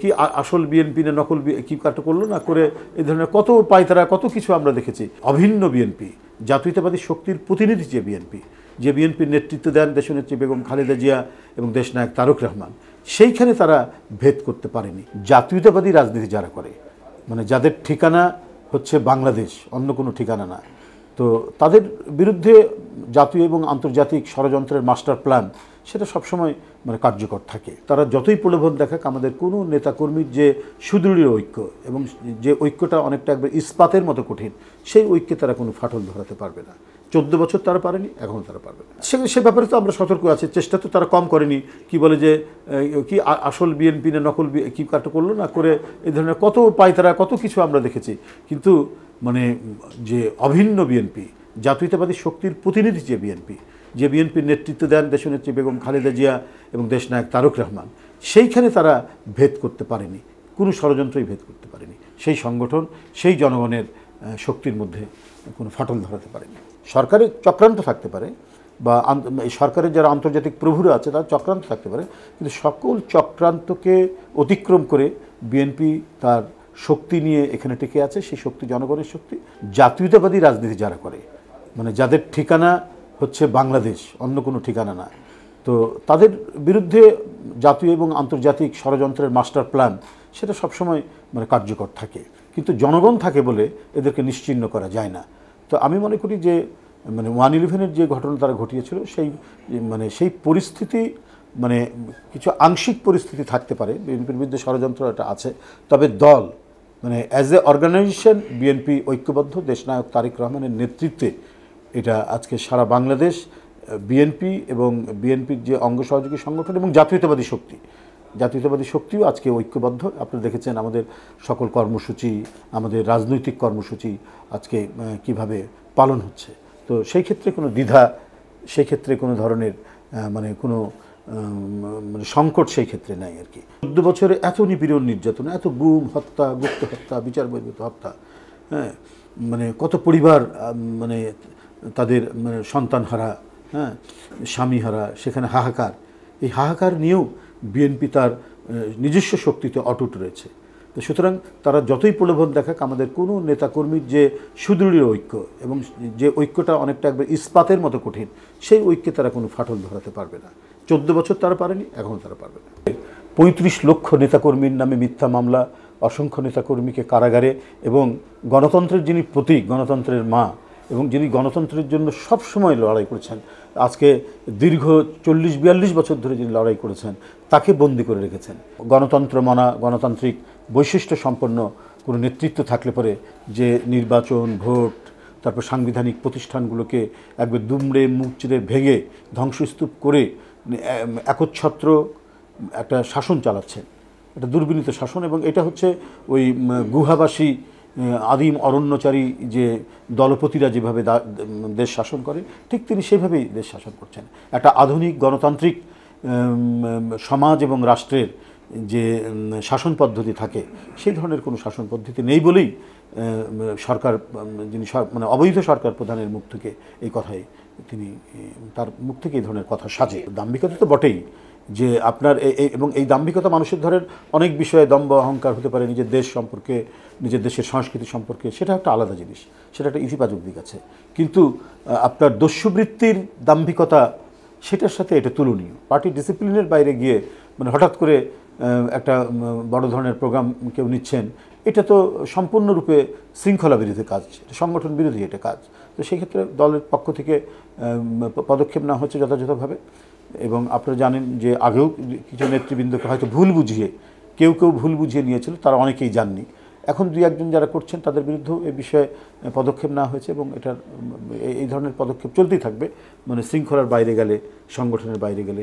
কি আসল বিএনপি না নকল কি কাটা করলো না করে এই ধরনের কত পায়তারা কত কিছু আমরা দেখেছি অভিন্ন বিএনপি জাতীয়তাবাদী শক্তির প্রতিনিধি যে বিএনপি যে বিএনপির নেতৃত্ব দেন দেশনেত্রী বেগম খালেদা জিয়া এবং দেশনায়ক তারক রহমান সেইখানে তারা ভেদ করতে পারেনি জাতীয়তাবাদী রাজনীতি যারা করে মানে যাদের ঠিকানা হচ্ছে বাংলাদেশ অন্য কোনো ঠিকানা না তো তাদের বিরুদ্ধে জাতীয় এবং আন্তর্জাতিক ষড়যন্ত্রের মাস্টার প্ল্যান সেটা সবসময় মানে কার্যকর থাকে তারা যতই প্রলোভন দেখাক আমাদের কোনো নেতাকর্মীর যে সুদৃঢ় ঐক্য এবং যে ঐক্যটা অনেকটা একবার ইস্পাতের মতো কঠিন সেই ঐক্যে তারা কোনো ফাটল ধরাতে পারবে না চোদ্দ বছর তারা পারেনি এখনও তারা পারবে না সে সে ব্যাপারে তো আমরা সতর্ক আছি চেষ্টা তো তারা কম করেনি কি বলে যে কি আসল বিএনপি না নকল কি কাটা করলো না করে এই ধরনের কত পায় তারা কত কিছু আমরা দেখেছি কিন্তু মানে যে অভিন্ন বিএনপি জাতীয়তাবাদী শক্তির প্রতিনিধি যে বিএনপি যে বিএনপির নেতৃত্ব দেন দেশনেত্রী বেগম খালেদা জিয়া এবং দেশনায়ক তারক রহমান সেইখানে তারা ভেদ করতে পারেনি কোনো ষড়যন্ত্রই ভেদ করতে পারেনি সেই সংগঠন সেই জনগণের শক্তির মধ্যে কোনো ফাটল ধরাতে পারেনি সরকারের চক্রান্ত থাকতে পারে বা সরকারের যারা আন্তর্জাতিক প্রভুরা আছে তারা চক্রান্ত থাকতে পারে কিন্তু সকল চক্রান্তকে অতিক্রম করে বিএনপি তার শক্তি নিয়ে এখানে টিকে আছে সেই শক্তি জনগণের শক্তি জাতীয়তাবাদী রাজনীতি যারা করে মানে যাদের ঠিকানা হচ্ছে বাংলাদেশ অন্য কোনো ঠিকানা না তো তাদের বিরুদ্ধে জাতীয় এবং আন্তর্জাতিক ষড়যন্ত্রের মাস্টার প্ল্যান সেটা সবসময় মানে কার্যকর থাকে কিন্তু জনগণ থাকে বলে এদেরকে নিশ্চিহ্ন করা যায় না তো আমি মনে করি যে মানে ওয়ান ইলেভেনের যে ঘটনা তারা ঘটিয়েছিল সেই মানে সেই পরিস্থিতি মানে কিছু আংশিক পরিস্থিতি থাকতে পারে বিএনপির বিরুদ্ধে ষড়যন্ত্র এটা আছে তবে দল মানে অ্যাজ এ অর্গানাইজেশন বিএনপি ঐক্যবদ্ধ দেশনায়ক তারেক রহমানের নেতৃত্বে এটা আজকে সারা বাংলাদেশ বিএনপি এবং বিএনপির যে অঙ্গ সহযোগী সংগঠন এবং জাতীয়তাবাদী শক্তি জাতীয়তাবাদী শক্তিও আজকে ঐক্যবদ্ধ আপনারা দেখেছেন আমাদের সকল কর্মসূচি আমাদের রাজনৈতিক কর্মসূচি আজকে কিভাবে পালন হচ্ছে তো সেই ক্ষেত্রে কোনো দ্বিধা সেই ক্ষেত্রে কোনো ধরনের মানে কোনো মানে সংকট সেই ক্ষেত্রে নাই আর কি চোদ্দ বছরে এত নিপীড়ন নির্যাতন এত গুম হত্যা গুপ্ত হত্যা বিচার বহির্ভূত হত্যা হ্যাঁ মানে কত পরিবার মানে তাদের মানে সন্তান হারা হ্যাঁ স্বামী হারা সেখানে হাহাকার এই হাহাকার নিয়েও বিএনপি তার নিজস্ব শক্তিতে অটুট রয়েছে তো সুতরাং তারা যতই প্রলোভন দেখাক আমাদের কোনো নেতাকর্মীর যে সুদৃঢ় ঐক্য এবং যে ঐক্যটা অনেকটা একবার ইস্পাতের মতো কঠিন সেই ঐক্যে তারা কোনো ফাটল ধরাতে পারবে না চোদ্দ বছর তারা পারেনি এখনও তারা পারবে না পঁয়ত্রিশ লক্ষ নেতাকর্মীর নামে মিথ্যা মামলা অসংখ্য নেতাকর্মীকে কারাগারে এবং গণতন্ত্রের যিনি প্রতীক গণতন্ত্রের মা এবং যিনি গণতন্ত্রের জন্য সব সময় লড়াই করেছেন আজকে দীর্ঘ চল্লিশ বিয়াল্লিশ বছর ধরে যিনি লড়াই করেছেন তাকে বন্দি করে রেখেছেন গণতন্ত্র মানা গণতান্ত্রিক বৈশিষ্ট্য সম্পন্ন কোনো নেতৃত্ব থাকলে পরে যে নির্বাচন ভোট তারপর সাংবিধানিক প্রতিষ্ঠানগুলোকে একবার দুমড়ে মুচড়ে ভেঙে ধ্বংসস্তূপ করে মানে, একচ্ছত্র একটা শাসন চালাচ্ছে এটা দুর্বিনীত শাসন এবং এটা হচ্ছে ওই গুহাবাসী আদিম অরণ্যচারী যে দলপতিরা যেভাবে দেশ শাসন করে ঠিক তিনি সেভাবেই দেশ শাসন করছেন একটা আধুনিক গণতান্ত্রিক সমাজ এবং রাষ্ট্রের যে শাসন পদ্ধতি থাকে সেই ধরনের কোনো শাসন পদ্ধতি নেই বলেই সরকার যিনি মানে অবৈধ সরকার প্রধানের মুখ থেকে এই কথাই তিনি তার মুখ থেকে এই ধরনের কথা সাজে দাম্ভিকতা তো বটেই যে আপনার এবং এই দাম্ভিকতা মানুষের ধরের অনেক বিষয়ে দম্ভ অহংকার হতে পারে নিজের দেশ সম্পর্কে নিজের দেশের সংস্কৃতি সম্পর্কে সেটা একটা আলাদা জিনিস সেটা একটা ইতিবাচক দিক আছে কিন্তু আপনার দস্যুবৃত্তির দাম্ভিকতা সেটার সাথে এটা তুলনীয় পার্টি ডিসিপ্লিনের বাইরে গিয়ে মানে হঠাৎ করে একটা বড় ধরনের প্রোগ্রাম কেউ নিচ্ছেন এটা তো সম্পূর্ণরূপে শৃঙ্খলা বিরোধী কাজ সংগঠন বিরোধী এটা কাজ তো সেক্ষেত্রে দলের পক্ষ থেকে পদক্ষেপ না হচ্ছে যথাযথভাবে এবং আপনারা জানেন যে আগেও কিছু নেতৃবৃন্দকে হয়তো ভুল বুঝিয়ে কেউ কেউ ভুল বুঝিয়ে নিয়েছিল তারা অনেকেই জাননি এখন দুই একজন যারা করছেন তাদের বিরুদ্ধেও এ বিষয়ে পদক্ষেপ না হয়েছে এবং এটার এই ধরনের পদক্ষেপ চলতেই থাকবে মানে শৃঙ্খলার বাইরে গেলে সংগঠনের বাইরে গেলে